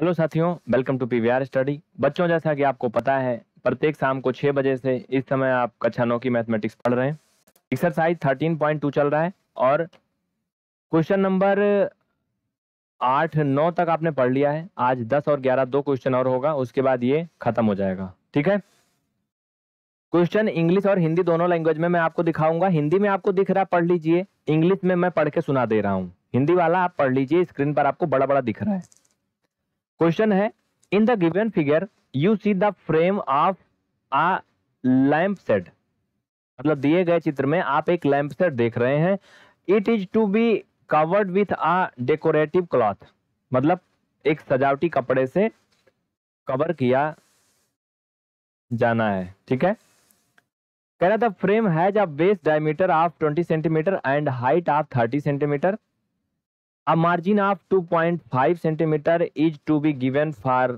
Hello साथियों welcome to P study बच्चों जैसा कि आपको पता है प्रत्येक शाम को छः बजे से इस समय आप कक्षा नौ की मैथमेटिक्स पढ़ रहे हैं एक्सरसाइज थर्टीन पॉइंट टू चल रहा है और क्वेश्चन नंबर आठ नौ तक आपने पढ़ लिया है आज दस और ग्यारह दो क्वेश्चन और होगा उसके बाद ये खत्म हो जाएगा ठीक है क्वेश्चन इंग्लिश और हिंदी दोनों लैंग्वेज में मैं आपको दिखाऊंगा हिंदी में आपको दिख रहा पढ़ लीजिए इंग्लिश में मैं पढ़ के सुना दे रहा हूँ हिंदी वाला आप पढ़ लीजिए स्क्रीन पर आपको बड़ा बड़ा दिख रहा है क्वेश्चन है in the given figure you see the frame of a lamp set मतलब दिए गए चित्र में आप एक लैंप सेट देख रहे हैं it is to be covered with a decorative cloth मतलब एक सजावटी कपड़े से कवर किया जाना है ठीक है कह रहा था frame has a base diameter of 20 centimetre and height of 30 centimetre A margin of 2.5 is to be be for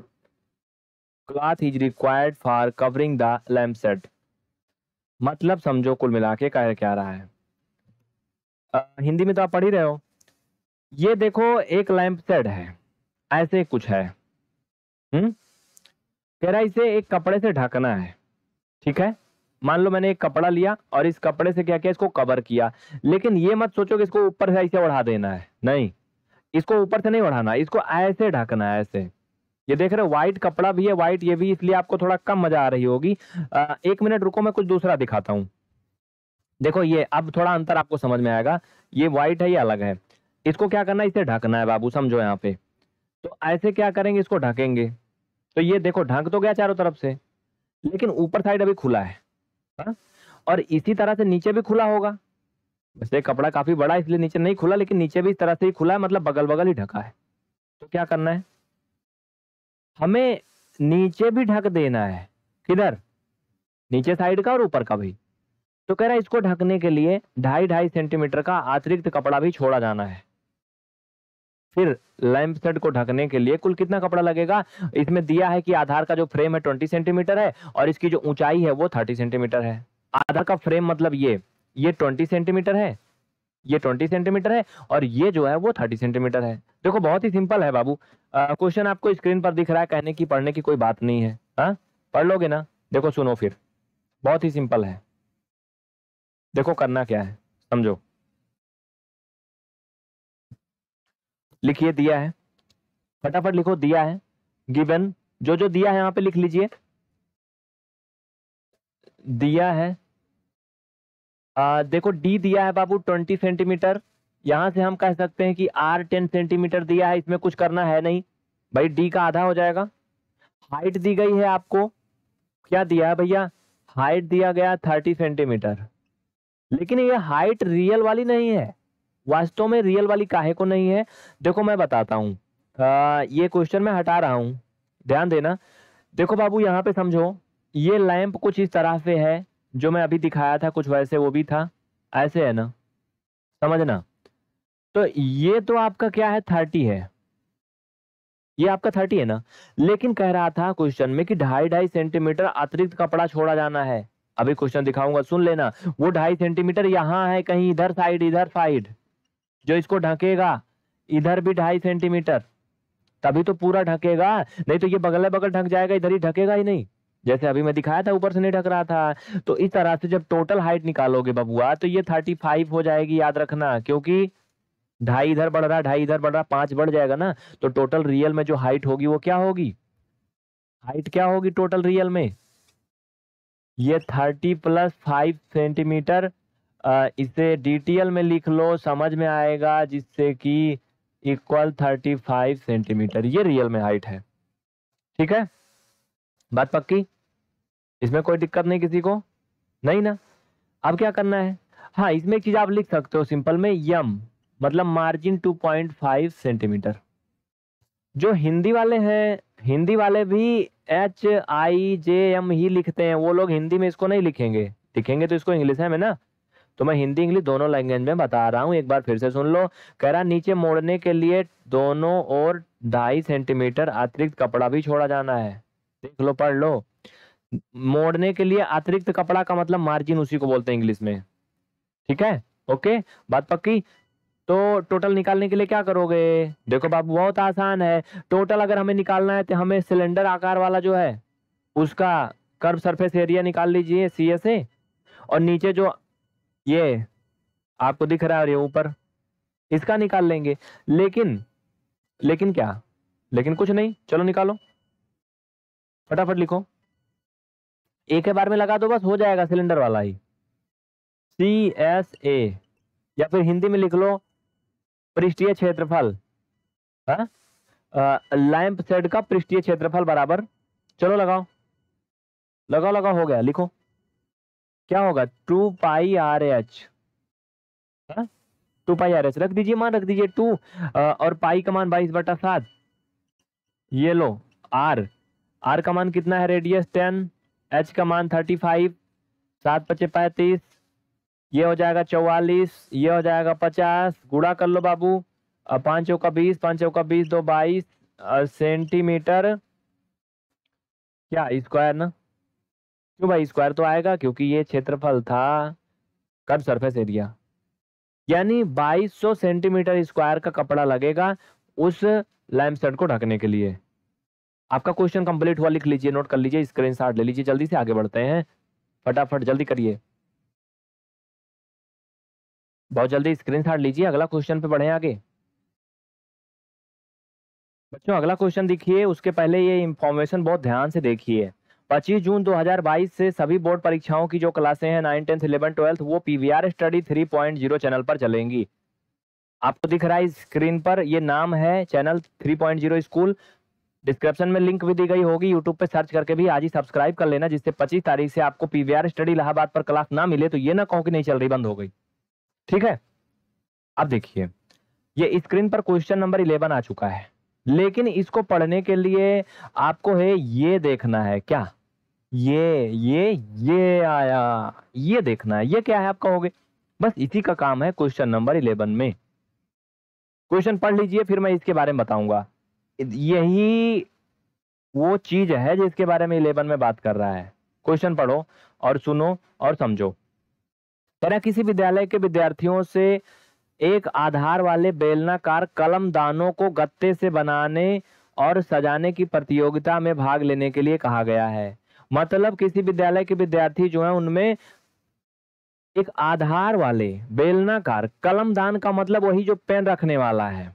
cloth is required for covering the lamp set मतलब समझो कुल मिला के कह क्या रहा है आ, हिंदी में तो आप पढ़ ही रहे हो ये देखो एक लैंप सेट है ऐसे कुछ है हम्म कह इसे एक कपड़े से ढकना है ठीक है मान लो मैंने एक कपड़ा लिया और इस कपड़े से क्या किया इसको कवर किया लेकिन ये मत सोचो कि इसको ऊपर से ऐसे बढ़ा देना है नहीं इसको ऊपर से नहीं बढ़ाना इसको ऐसे ढकना है ऐसे ये देख रहे हो व्हाइट कपड़ा भी है व्हाइट ये भी इसलिए आपको थोड़ा कम मजा आ रही होगी एक मिनट रुको मैं कुछ दूसरा दिखाता हूँ देखो ये अब थोड़ा अंतर आपको समझ में आएगा ये व्हाइट है ये अलग है इसको क्या करना है इसे ढकना है बाबू समझो यहाँ पे तो ऐसे क्या करेंगे इसको ढकेंगे तो ये देखो ढक तो गया चारों तरफ से लेकिन ऊपर साइड अभी खुला है हा? और इसी तरह से नीचे भी खुला होगा वैसे कपड़ा काफ़ी बड़ा है इसलिए नीचे नहीं खुला लेकिन नीचे भी इस तरह से ही खुला है मतलब बगल बगल ही ढका है तो क्या करना है हमें नीचे भी ढक देना है किधर नीचे साइड का और ऊपर का भी तो कह रहा है इसको ढकने के लिए ढाई ढाई सेंटीमीटर का अतिरिक्त कपड़ा भी छोड़ा जाना है फिर लैंप सेट को ढकने के लिए कुल कितना कपड़ा लगेगा इसमें दिया है कि आधार का जो फ्रेम है ट्वेंटी सेंटीमीटर है और इसकी जो ऊंचाई है वो थर्टी सेंटीमीटर है आधार का फ्रेम मतलब ये ये ट्वेंटी सेंटीमीटर है ये ट्वेंटी सेंटीमीटर है और ये जो है वो थर्टी सेंटीमीटर है देखो बहुत ही सिंपल है बाबू क्वेश्चन आपको स्क्रीन पर दिख रहा है कहने की पढ़ने की कोई बात नहीं है हा? पढ़ लोगे ना देखो सुनो फिर बहुत ही सिंपल है देखो करना क्या है समझो लिखिए दिया है फटाफट लिखो दिया है गिवन जो जो दिया है यहाँ पे लिख लीजिए दिया है आ, देखो डी दिया है बाबू ट्वेंटी सेंटीमीटर यहाँ से हम कह सकते हैं कि आर टेन सेंटीमीटर दिया है इसमें कुछ करना है नहीं भाई डी का आधा हो जाएगा हाइट दी गई है आपको क्या दिया है भैया हाइट दिया गया थर्टी सेंटीमीटर लेकिन ये हाइट रियल वाली नहीं है वास्तव में रियल वाली काहे को नहीं है देखो मैं बताता हूँ ये क्वेश्चन मैं हटा रहा हूँ ध्यान देना देखो बाबू यहाँ पे समझो ये लैंप कुछ इस तरह से है जो मैं अभी दिखाया था कुछ वैसे वो भी था ऐसे है ना समझना तो ये तो आपका क्या है थर्टी है ये आपका थर्टी है ना लेकिन कह रहा था क्वेश्चन में कि ढाई ढाई सेंटीमीटर अतिरिक्त कपड़ा छोड़ा जाना है अभी क्वेश्चन दिखाऊंगा सुन लेना वो ढाई सेंटीमीटर यहां है कहीं इधर साइड इधर साइड जो इसको ढकेगा इधर भी ढाई सेंटीमीटर तभी तो पूरा ढकेगा नहीं तो ये बगल बगल ढक जाएगा इधर ही ढकेगा ही नहीं जैसे अभी मैं दिखाया था ऊपर से नहीं ढक रहा था तो इस तरह से जब टोटल हाइट निकालोगे बबुआ हाँ, तो ये थर्टी फाइव हो जाएगी याद रखना क्योंकि ढाई इधर बढ़ रहा ढाई इधर बढ़ रहा पांच बढ़ जाएगा ना तो टोटल रियल में जो हाइट होगी वो क्या होगी हाइट क्या होगी टोटल रियल में ये थर्टी प्लस फाइव सेंटीमीटर इसे डीटीएल में लिख लो समझ में आएगा जिससे कि इक्वल थर्टी फाइव सेंटीमीटर ये रियल में हाइट है ठीक है बात पक्की इसमें कोई दिक्कत नहीं किसी को नहीं ना अब क्या करना है हाँ इसमें एक चीज़ आप लिख सकते हो सिंपल में यम मतलब मार्जिन 2.5 सेंटीमीटर जो हिंदी वाले हैं हिंदी वाले भी एच आई जे एम ही लिखते हैं वो लोग हिंदी में इसको नहीं लिखेंगे लिखेंगे तो इसको इंग्लिश है में ना तो मैं हिंदी इंग्लिश दोनों लैंग्वेज में बता रहा हूँ एक बार फिर से सुन लो कह रहा नीचे मोड़ने के लिए दोनों और ढाई सेंटीमीटर अतिरिक्त कपड़ा भी छोड़ा जाना है देख लो पढ़ लो मोड़ने के लिए अतिरिक्त कपड़ा का मतलब मार्जिन उसी को बोलते हैं इंग्लिश में ठीक है ओके बात पक्की तो टोटल निकालने के लिए क्या करोगे देखो बाबू बहुत आसान है टोटल अगर हमें निकालना है तो हमें सिलेंडर आकार वाला जो है उसका कर्व सरफेस एरिया निकाल लीजिए सी से और नीचे जो ये आपको दिख रहा है और ये ऊपर इसका निकाल लेंगे लेकिन लेकिन क्या लेकिन कुछ नहीं चलो निकालो फटाफट लिखो एक ही बार में लगा दो बस हो जाएगा सिलेंडर वाला ही सी एस ए या फिर हिंदी में लिख लो पृष्ठीय क्षेत्रफल लैंप हाँ? सेट का पृष्ठीय क्षेत्रफल बराबर चलो लगाओ लगाओ लगाओ हो गया लिखो क्या होगा two pi r h two pi r h रख दीजिए मान रख दीजिए टू और पाई का मान बाईस बटा सात ये लो आर आर का मान कितना है रेडियस टेन एच का मान थर्टी फाइव सात पचे पैंतीस ये हो जाएगा चौवालीस ये हो जाएगा पचास गुड़ा कर लो बाबू और पाँचों का बीस पाँचों का बीस दो बाईस सेंटीमीटर क्या स्क्वायर ना क्यों भाई स्क्वायर तो आएगा क्योंकि ये क्षेत्रफल था कब सरफेस एरिया यानी बाईस सेंटीमीटर स्क्वायर का कपड़ा लगेगा उस लैम्पसेट को ढकने के लिए आपका क्वेश्चन कंप्लीट हुआ लिख लीजिए नोट कर लीजिए स्क्रीन ले लीजिए जल्दी से आगे बढ़ते हैं फटाफट जल्दी करिए बहुत जल्दी स्क्रीन लीजिए अगला क्वेश्चन पे बढ़े आगे बच्चों अगला क्वेश्चन देखिए उसके पहले ये इंफॉर्मेशन बहुत ध्यान से देखिए 25 जून 2022 से सभी बोर्ड परीक्षाओं की जो क्लासे हैं नाइन टेंथ इलेवन ट्वेल्थ वो पीवीआर स्टडी 3.0 चैनल पर चलेंगी आपको दिख रहा है स्क्रीन पर ये नाम है चैनल 3.0 स्कूल डिस्क्रिप्शन में लिंक भी दी गई होगी यूट्यूब पे सर्च करके भी आज ही सब्सक्राइब कर लेना जिससे पच्चीस तारीख से आपको पीवीआर स्टडी इलाहाबाद पर क्लास ना मिले तो ये ना कहो कि नहीं चल रही बंद हो गई ठीक है अब देखिए ये स्क्रीन पर क्वेश्चन नंबर इलेवन आ चुका है लेकिन इसको पढ़ने के लिए आपको है ये देखना है क्या ये ये ये आया ये देखना है ये क्या है आप कहोगे बस इसी का काम है क्वेश्चन नंबर इलेवन में क्वेश्चन पढ़ लीजिए फिर मैं इसके बारे में बताऊंगा यही वो चीज है जिसके बारे में इलेवन में बात कर रहा है क्वेश्चन पढ़ो और सुनो और समझो तेरा किसी विद्यालय के विद्यार्थियों से एक आधार वाले बेलनाकार कलम दानों को गत्ते से बनाने और सजाने की प्रतियोगिता में भाग लेने के लिए कहा गया है मतलब किसी विद्यालय के विद्यार्थी जो है उनमें एक आधार वाले बेलनाकार कलम दान का मतलब वही जो पेन रखने वाला है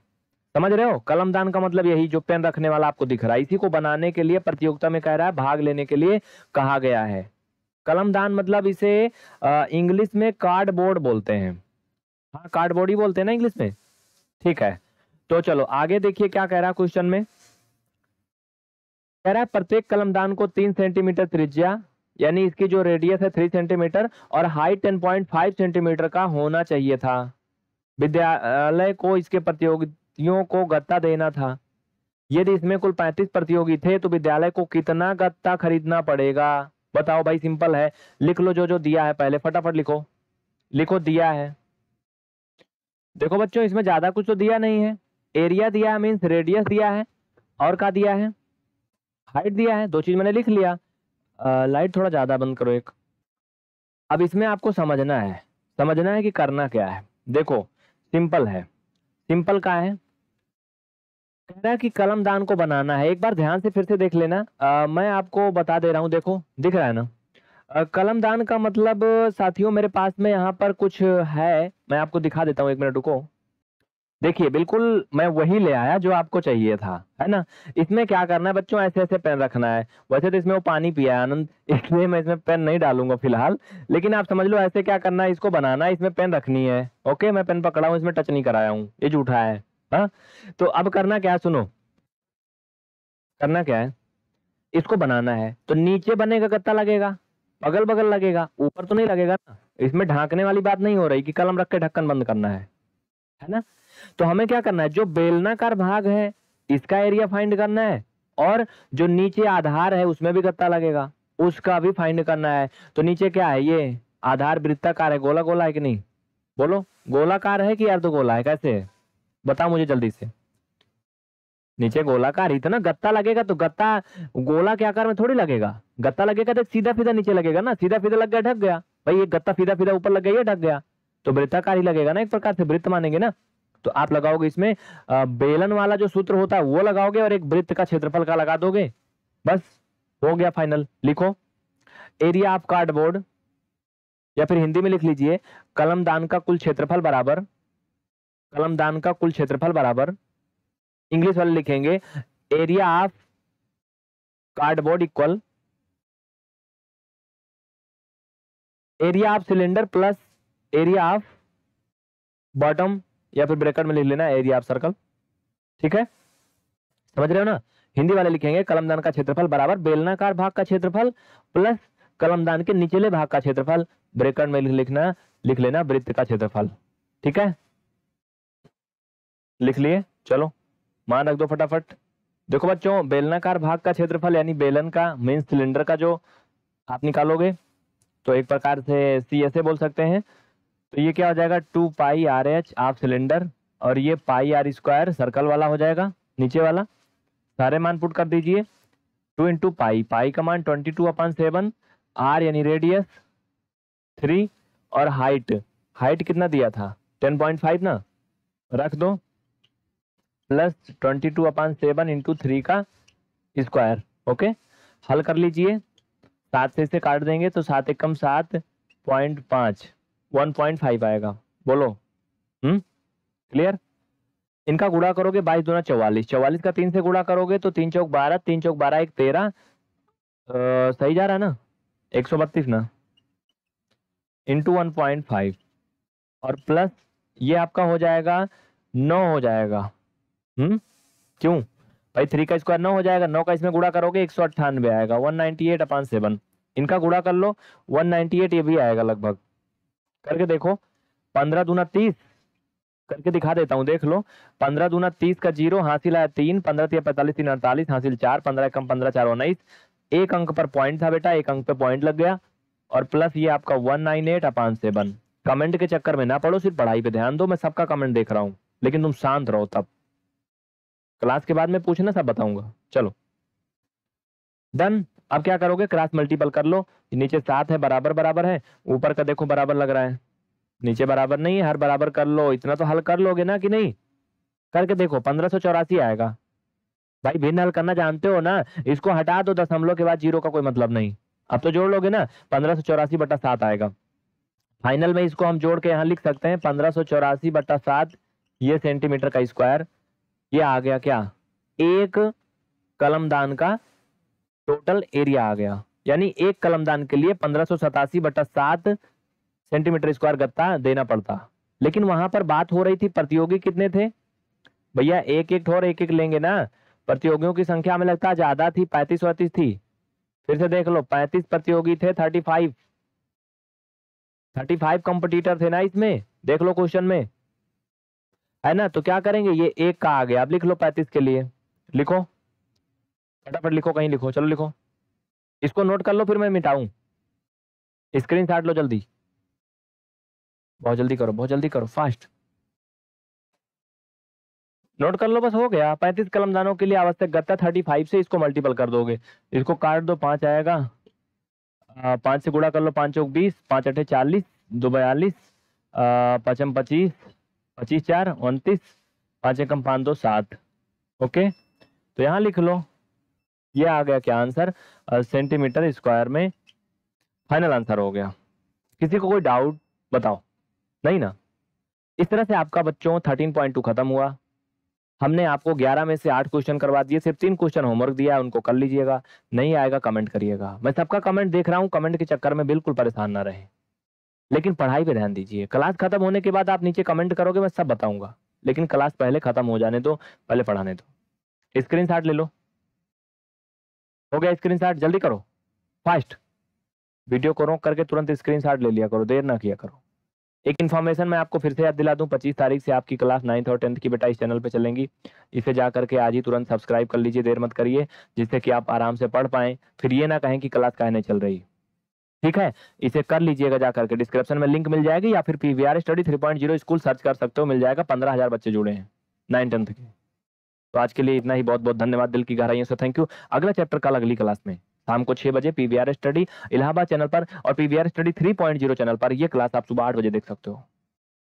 समझ रहे हो कलमदान का मतलब यही जो पेन रखने वाला आपको दिख रहा है इसी को बनाने के लिए प्रतियोगिता में कह रहा है भाग लेने के लिए कहा गया है कलमदान मतलब इसे इंग्लिश में कार्डबोर्ड बोलते हैं हाँ कार्डबोर्ड ही बोलते हैं ना इंग्लिश में ठीक है तो चलो आगे देखिए क्या कह रहा है क्वेश्चन में कह रहा है प्रत्येक कलमदान को तीन सेंटीमीटर त्रिज्या यानी इसकी जो रेडियस है थ्री सेंटीमीटर और height ten point five centimetre का होना चाहिए था विद्यालय को इसके प्रतियोगिता प्रतियों को गत्ता देना था यदि इसमें कुल पैंतीस प्रतियोगी थे तो विद्यालय को कितना गत्ता खरीदना पड़ेगा बताओ भाई सिंपल है लिख लो जो जो दिया है पहले फटाफट लिखो लिखो दिया है देखो बच्चों इसमें ज्यादा कुछ तो दिया नहीं है एरिया दिया है मीन्स रेडियस दिया है और क्या दिया है हाइट दिया है दो चीज मैंने लिख लिया आ, लाइट थोड़ा ज्यादा बंद करो एक अब इसमें आपको समझना है समझना है कि करना क्या है देखो सिंपल है सिंपल का है कहना कि कलम दान को बनाना है एक बार ध्यान से फिर से देख लेना आ, मैं आपको बता दे रहा हूँ देखो दिख रहा है ना कलम दान का मतलब साथियों मेरे पास में यहाँ पर कुछ है मैं आपको दिखा देता हूँ एक मिनट रुको देखिए बिल्कुल मैं वही ले आया जो आपको चाहिए था है ना इसमें क्या करना है बच्चों ऐसे ऐसे पेन रखना है वैसे तो इसमें वो पानी पिया है आनंद इसलिए मैं इसमें पेन नहीं डालूंगा फिलहाल लेकिन आप समझ लो ऐसे क्या करना है इसको बनाना है इसमें पेन रखनी है ओके मैं पेन पकड़ा हूँ इसमें टच नहीं कराया हूँ ये झूठा है हाँ तो अब करना क्या है सुनो करना क्या है इसको बनाना है तो नीचे बनेगा कत्ता लगेगा बगल बगल लगेगा ऊपर तो नहीं लगेगा ना इसमें ढांकने वाली बात नहीं हो रही कि कलम रख के ढक्कन बंद करना है है ना तो हमें क्या करना है जो बेलनाकार भाग है इसका एरिया फाइंड करना है और जो नीचे आधार है उसमें भी गत्ता लगेगा उसका भी फाइंड करना है तो नीचे क्या है ये आधार वृत्ताकार है गोला गोला है कि नहीं बोलो गोलाकार है कि तो गोला है कैसे है बताओ मुझे जल्दी से नीचे गोलाकार ना गत्ता लगेगा तो गत्ता गोला के आकार में थोड़ी लगेगा गत्ता लगेगा तो सीधा फीधा नीचे लगेगा ना सीधा फीधा लग गया ढक गया भाई ये गत्ता फीधा फीधा ऊपर लग गया ढक गया तो वृत्ताकार ही लगेगा ना एक प्रकार से वृत्त मानेंगे ना तो आप लगाओगे इसमें बेलन वाला जो सूत्र होता है वो लगाओगे और एक वृत्त का क्षेत्रफल का लगा दोगे बस हो गया फाइनल लिखो एरिया ऑफ कार्डबोर्ड या फिर हिंदी में लिख लीजिए कलम दान का कुल क्षेत्रफल बराबर कलमदान का कुल क्षेत्रफल बराबर इंग्लिश वाले लिखेंगे area of cardboard equal area of cylinder plus area of bottom या फिर ब्रैकेट में लिख लेना एरिया ऑफ सर्कल ठीक है समझ रहे हो ना हिंदी वाले लिखेंगे कलमदान का क्षेत्रफल बराबर बेलनाकार भाग का क्षेत्रफल प्लस कलमदान के निचले भाग का क्षेत्रफल ब्रेकर में लिखना लिख लेना वृत्त का क्षेत्रफल ठीक है लिख लिए चलो मान रख दो फटाफट देखो बच्चों बेलनाकार भाग का क्षेत्रफल यानी बेलन का मीन सिलेंडर का जो आप निकालोगे तो एक प्रकार से सी एस ए बोल सकते हैं तो ये क्या हो जाएगा टू पाई आर एच आप सिलेंडर और ये पाई आर स्क्वायर सर्कल वाला हो जाएगा नीचे वाला सारे मान पुट कर दीजिए टू इंटू पाई पाई का मान twenty two upon seven r यानी रेडियस थ्री और हाइट हाइट कितना दिया था टेन पॉइंट फाइव ना रख दो plus twenty two upon seven into three का स्क्वायर ओके हल कर लीजिए सात से इसे काट देंगे तो सात एक कम सात पॉइंट पाँच वन पॉइंट फाइव आएगा बोलो हम्म क्लियर इनका गुड़ा करोगे बाईस दूना चौवालीस चौवालीस का तीन से गुड़ा करोगे तो तीन चौक बारह तीन चौक बारह एक तेरह सही जा रहा है ना एक सौ बत्तीस ना इंटू वन पॉइंट फाइव और प्लस ये आपका हो जाएगा नौ हो जाएगा हम्म क्यों भाई थ्री का स्क्वायर नौ हो जाएगा नौ का इसमें गुड़ा करोगे एक सौ अट्ठानवे आएगा one ninety eight upon seven इनका गुड़ा कर लो वन नाइनटी एट ये भी आएगा लगभग करके देखो पंद्रह दूना तीस करके दिखा देता हूँ देख लो पंद्रह दूना तीस का जीरो हासिल आया तीन पंद्रह तीन पैंतालीस तीन अड़तालीस हासिल चार पंद्रह कम पंद्रह चार उन्नीस एक अंक पर पॉइंट था बेटा एक अंक पे पॉइंट लग गया और प्लस ये आपका one nine eight upon seven comment के चक्कर में ना पढ़ो सिर्फ पढ़ाई पे ध्यान दो मैं सबका कमेंट देख रहा हूँ लेकिन तुम शांत रहो तब क्लास के बाद में पूछना सब बताऊंगा चलो डन अब क्या करोगे क्लास मल्टीपल कर लो नीचे सात है बराबर बराबर है ऊपर का देखो बराबर लग रहा है नीचे बराबर नहीं है हर बराबर कर लो इतना तो हल कर लोगे ना कि नहीं करके देखो पंद्रह सौ चौरासी आएगा भाई भिन्न हल करना जानते हो ना इसको हटा दो दशमलव के बाद जीरो का कोई मतलब नहीं अब तो जोड़ लोगे ना पंद्रह सौ चौरासी बटा सात आएगा फाइनल में इसको हम जोड़ के यहाँ लिख सकते हैं पंद्रह सौ चौरासी बटा सात ये सेंटीमीटर का स्क्वायर ये आ गया क्या एक कलमदान का टोटल एरिया आ गया यानी एक कलमदान के लिए पंद्रह सौ सतासी बटा सात सेंटीमीटर स्क्वायर गत्ता देना पड़ता लेकिन वहां पर बात हो रही थी प्रतियोगी कितने थे भैया एक एक और एक एक लेंगे ना प्रतियोगियों की संख्या में लगता ज्यादा थी पैंतीस वैतीस थी फिर से देख लो पैंतीस प्रतियोगी थे thirty five thirty five competitor थे ना इसमें देख लो क्वेश्चन में है ना तो क्या करेंगे ये एक का आ गया आप लिख लो पैंतीस के लिए लिखो फटाफट लिखो कहीं लिखो चलो लिखो इसको नोट कर लो फिर मैं मिटाऊं स्क्रीन लो जल्दी बहुत जल्दी करो बहुत जल्दी करो फास्ट नोट कर लो बस हो गया पैंतीस कलमदानों के लिए आवश्यक गत्ता थर्टी फाइव से इसको मल्टीपल कर दोगे इसको काट दो पांच आएगा पांच से गुड़ा कर लो पांच चौक बीस पांच अठे चालीस दो बयालीस पचम पच्चीस पच्चीस चार उनतीस पाँच एकम पाँच दो सात ओके तो यहाँ लिख लो ये आ गया क्या आंसर सेंटीमीटर स्क्वायर में फाइनल आंसर हो गया किसी को कोई डाउट बताओ नहीं ना इस तरह से आपका बच्चों थर्टीन पॉइंट टू खत्म हुआ हमने आपको 11 में से 8 क्वेश्चन करवा दिए सिर्फ तीन क्वेश्चन होमवर्क दिया है उनको कर लीजिएगा नहीं आएगा कमेंट करिएगा मैं सबका कमेंट देख रहा हूँ कमेंट के चक्कर में बिल्कुल परेशान ना रहे लेकिन पढ़ाई पे ध्यान दीजिए क्लास खत्म होने के बाद आप नीचे कमेंट करोगे मैं सब बताऊंगा लेकिन क्लास पहले खत्म हो जाने दो पहले पढ़ाने दो स्क्रीन ले लो हो गया स्क्रीन जल्दी करो फास्ट वीडियो को रोक करके तुरंत स्क्रीन ले लिया करो देर ना किया करो एक इन्फॉर्मेशन मैं आपको फिर से याद दिला दूं 25 तारीख से आपकी क्लास नाइन्थ और टेंथ की बेटा इस चैनल पे चलेंगी इसे जा करके आज ही तुरंत सब्सक्राइब कर लीजिए देर मत करिए जिससे कि आप आराम से पढ़ पाएँ फिर ये ना कहें कि क्लास कहने चल रही है ठीक है इसे कर लीजिएगा जा करके डिस्क्रिप्शन में लिंक मिल जाएगी या फिर PVR study three point zero school search कर सकते हो मिल जाएगा पंद्रह हजार बच्चे जुड़े हैं नाइन टेंथ के तो आज के लिए इतना ही बहुत बहुत धन्यवाद दिल की गहराइयों से थैंक यू अगला चैप्टर कल अगली क्लास में शाम को छह बजे पीवीआर स्टडी इलाहाबाद चैनल पर और पीवीआर स्टडी थ्री चैनल पर यह क्लास आप सुबह आठ बजे देख सकते हो